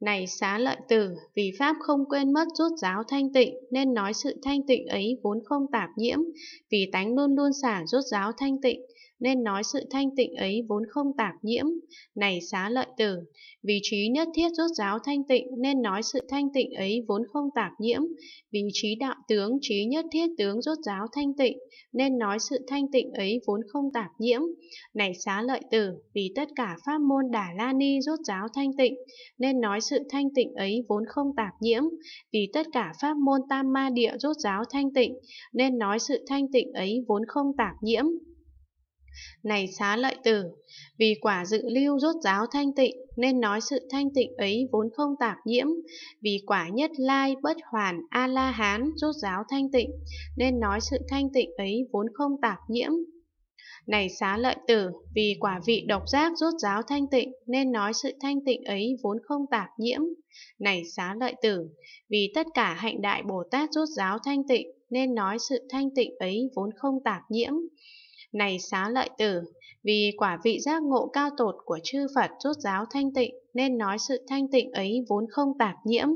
Này xá lợi tử, vì Pháp không quên mất rút giáo thanh tịnh, nên nói sự thanh tịnh ấy vốn không tạp nhiễm, vì tánh luôn luôn xả rút giáo thanh tịnh, nên nói sự thanh tịnh ấy vốn không tạp nhiễm. Này xá lợi tử, vì trí nhất thiết rút giáo thanh tịnh, nên nói sự thanh tịnh ấy vốn không tạp nhiễm, vì trí đạo tướng trí nhất thiết tướng rút giáo thanh tịnh, nên nói sự thanh tịnh ấy vốn không tạp nhiễm. Này xá lợi tử, vì tất cả pháp môn đà la ni rút giáo thanh tịnh, nên nói sự thanh tịnh ấy vốn không tạp nhiễm, vì tất cả pháp môn tam ma địa rốt ráo thanh tịnh, nên nói sự thanh tịnh ấy vốn không tạp nhiễm. Này xá lợi tử, vì quả dự lưu rốt giáo thanh tịnh, nên nói sự thanh tịnh ấy vốn không tạp nhiễm, vì quả nhất lai bất hoàn A-la-hán rốt giáo thanh tịnh, nên nói sự thanh tịnh ấy vốn không tạp nhiễm. Này xá lợi tử, vì quả vị độc giác rốt giáo thanh tịnh, nên nói sự thanh tịnh ấy vốn không tạp nhiễm. Này xá lợi tử, vì tất cả hạnh đại Bồ Tát rốt giáo thanh tịnh, nên nói sự thanh tịnh ấy vốn không tạp nhiễm. Này xá lợi tử, vì quả vị giác ngộ cao tột của chư Phật rốt giáo thanh tịnh, nên nói sự thanh tịnh ấy vốn không tạp nhiễm.